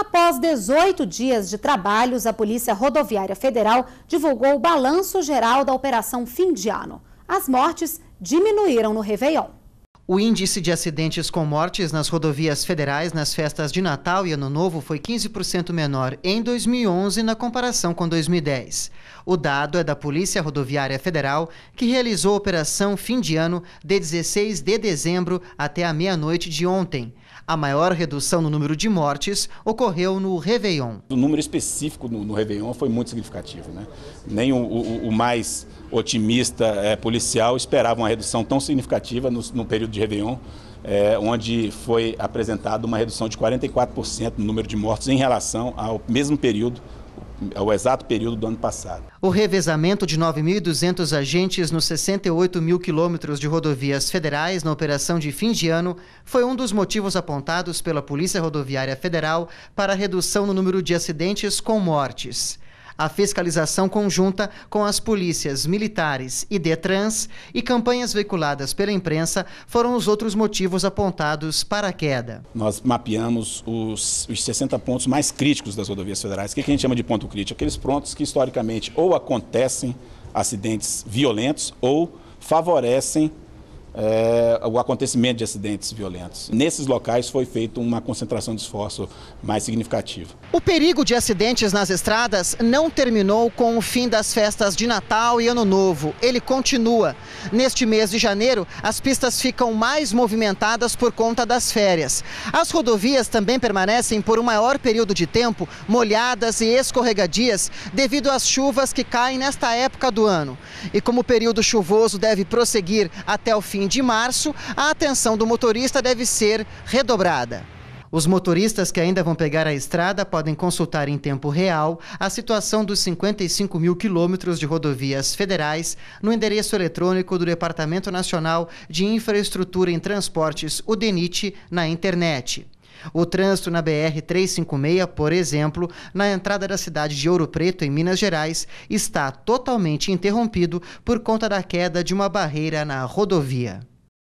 Após 18 dias de trabalhos, a Polícia Rodoviária Federal divulgou o balanço geral da operação fim de ano. As mortes diminuíram no Réveillon. O índice de acidentes com mortes nas rodovias federais nas festas de Natal e Ano Novo foi 15% menor em 2011 na comparação com 2010. O dado é da Polícia Rodoviária Federal, que realizou a operação fim de ano de 16 de dezembro até a meia-noite de ontem. A maior redução no número de mortes ocorreu no Réveillon. O número específico no, no Réveillon foi muito significativo. Né? Nem o, o, o mais otimista é, policial esperava uma redução tão significativa no, no período de Réveillon, é, onde foi apresentada uma redução de 44% no número de mortos em relação ao mesmo período ao exato período do ano passado. O revezamento de 9.200 agentes nos 68 mil quilômetros de rodovias federais na operação de fim de ano foi um dos motivos apontados pela Polícia Rodoviária Federal para a redução no número de acidentes com mortes a fiscalização conjunta com as polícias militares e Detrans e campanhas veiculadas pela imprensa foram os outros motivos apontados para a queda. Nós mapeamos os, os 60 pontos mais críticos das rodovias federais. O que a gente chama de ponto crítico? Aqueles pontos que historicamente ou acontecem acidentes violentos ou favorecem é, o acontecimento de acidentes violentos. Nesses locais foi feita uma concentração de esforço mais significativa. O perigo de acidentes nas estradas não terminou com o fim das festas de Natal e Ano Novo. Ele continua. Neste mês de janeiro, as pistas ficam mais movimentadas por conta das férias. As rodovias também permanecem por um maior período de tempo molhadas e escorregadias devido às chuvas que caem nesta época do ano. E como o período chuvoso deve prosseguir até o fim fim de março, a atenção do motorista deve ser redobrada. Os motoristas que ainda vão pegar a estrada podem consultar em tempo real a situação dos 55 mil quilômetros de rodovias federais no endereço eletrônico do Departamento Nacional de Infraestrutura em Transportes, o DENIT, na internet. O trânsito na BR-356, por exemplo, na entrada da cidade de Ouro Preto, em Minas Gerais, está totalmente interrompido por conta da queda de uma barreira na rodovia.